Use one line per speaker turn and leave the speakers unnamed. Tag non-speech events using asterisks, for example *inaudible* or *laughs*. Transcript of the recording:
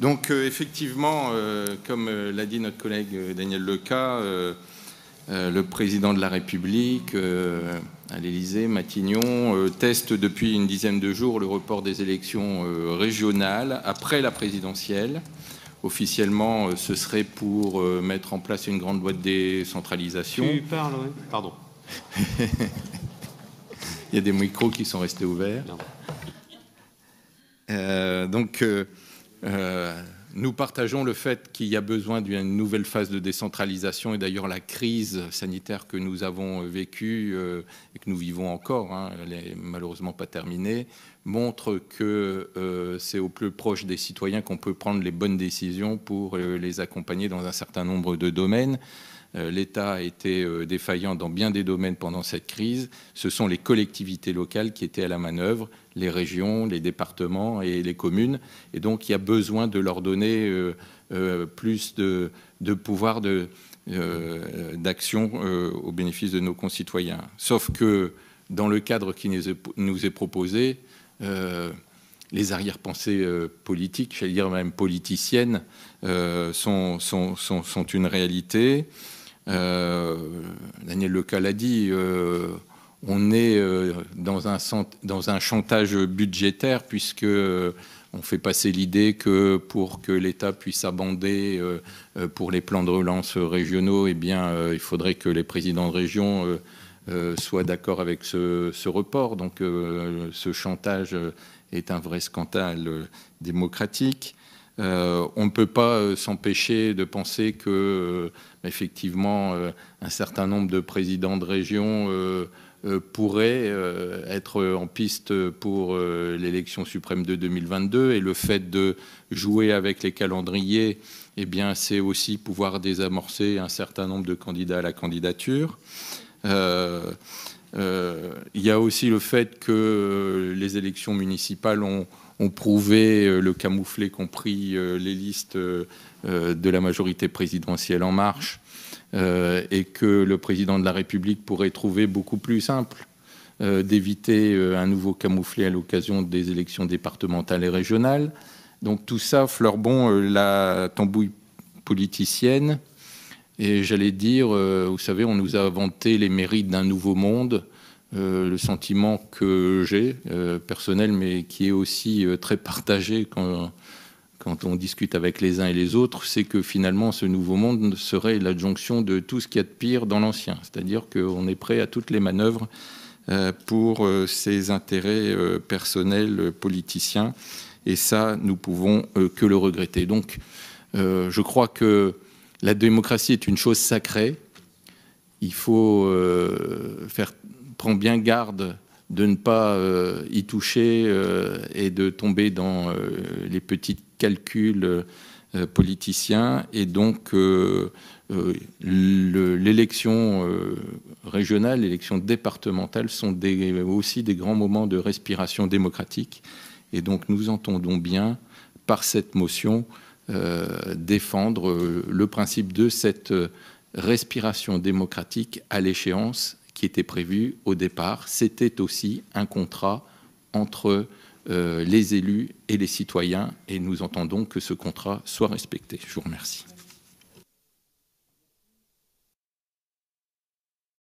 Donc euh, effectivement, euh, comme euh, l'a dit notre collègue Daniel Leca, le président de la République à l'Élysée, Matignon, teste depuis une dizaine de jours le report des élections régionales après la présidentielle. Officiellement, ce serait pour mettre en place une grande loi de décentralisation. Tu parles, Pardon. *laughs* Il y a des micros qui sont restés ouverts. donc, euh, nous partageons le fait qu'il y a besoin d'une nouvelle phase de décentralisation et d'ailleurs la crise sanitaire que nous avons vécue euh, et que nous vivons encore, hein, elle n'est malheureusement pas terminée, montre que euh, c'est au plus proche des citoyens qu'on peut prendre les bonnes décisions pour les accompagner dans un certain nombre de domaines. Euh, L'État a été euh, défaillant dans bien des domaines pendant cette crise. Ce sont les collectivités locales qui étaient à la manœuvre, les régions, les départements et les communes. Et donc, il y a besoin de leur donner euh, plus de, de pouvoir d'action au bénéfice de nos concitoyens. Sauf que dans le cadre qui nous est proposé, les arrière-pensées politiques, j'allais dire même politiciennes, sont, une réalité. Euh, Daniel Lecal a dit, euh, on est euh, dans un, dans un chantage budgétaire puisque on fait passer l'idée que pour que l'État puisse abonder pour les plans de relance régionaux, eh bien, il faudrait que les présidents de région soient d'accord avec ce, ce, report. Donc, ce chantage est un vrai scandale démocratique. Euh, on ne peut pas euh, s'empêcher de penser que, euh, effectivement, un certain nombre de présidents de région pourraient être en piste pour l'élection suprême de 2022. Et le fait de jouer avec les calendriers, eh bien, c'est aussi pouvoir désamorcer un certain nombre de candidats à la candidature. il y a aussi le fait que les élections municipales ont, ont prouvé euh, le camouflet compris euh, les listes euh, de la majorité présidentielle en marche, et que le président de la République pourrait trouver beaucoup plus simple d'éviter un nouveau camouflet à l'occasion des élections départementales et régionales. Donc tout ça fleurbon la tambouille politicienne. Et j'allais dire, vous savez, on nous a inventé les mérites d'un nouveau monde. Euh, le sentiment que j'ai, euh, personnel, mais qui est aussi euh, très partagé quand, on discute avec les uns et les autres, c'est que finalement ce nouveau monde serait l'adjonction de tout ce qu'il y a de pire dans l'ancien. C'est-à-dire qu'on est prêt à toutes les manœuvres pour ses intérêts personnels, politiciens. Et ça, nous pouvons que le regretter. Donc, je crois que la démocratie est une chose sacrée. Il faut faire prend bien garde de ne pas euh, y toucher euh, et de tomber dans euh, les petits calculs politiciens. Et donc, l'élection régionale, l'élection départementale sont aussi des grands moments de respiration démocratique. Et donc, nous entendons bien, par cette motion, défendre le principe de cette respiration démocratique à l'échéance qui était prévu au départ. C'était aussi un contrat entre euh, les élus et les citoyens, et nous entendons que ce contrat soit respecté. Je vous remercie.